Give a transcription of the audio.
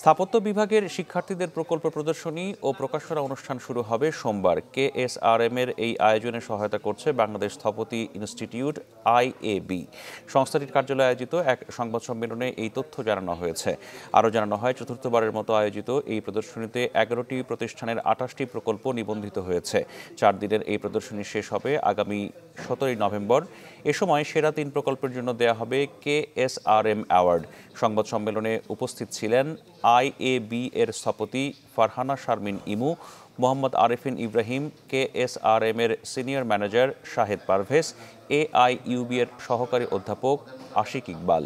স্থাপত্য বিভাগের শিক্ষার্থীদের প্রকল্প প্রদর্শনী ও প্রকাশনা অনুষ্ঠান শুরু হবে সোমবার কেএসআরএম এর এই আয়োজনে সহায়তা করছে বাংলাদেশ স্থপতি ইনস্টিটিউট আইএবি সংস্থাটির কার্যালয়ে আয়োজিত এক সংবাদ সম্মেলনে এই তথ্য জানানো হয়েছে আরও জানানো হয় চতুর্থবারের মতো আয়োজিত এই প্রদর্শনীতে এগারোটি প্রতিষ্ঠানের আঠাশটি প্রকল্প নিবন্ধিত হয়েছে চার দিনের এই প্রদর্শনী শেষ হবে আগামী সতেরোই নভেম্বর এ সময় সেরা তিন প্রকল্পের জন্য দেয়া হবে K S R M award সংবাদ সম্মেলনে উপস্থিত ছিলেন আইএবি এর স্থপতি Farhana Sharmin Imu Mohammad Arifin Ibrahim K S R M এর senior manager Shahed Parvez A I U B এর সহকারী অধ্যাপক আশিক ইকবাল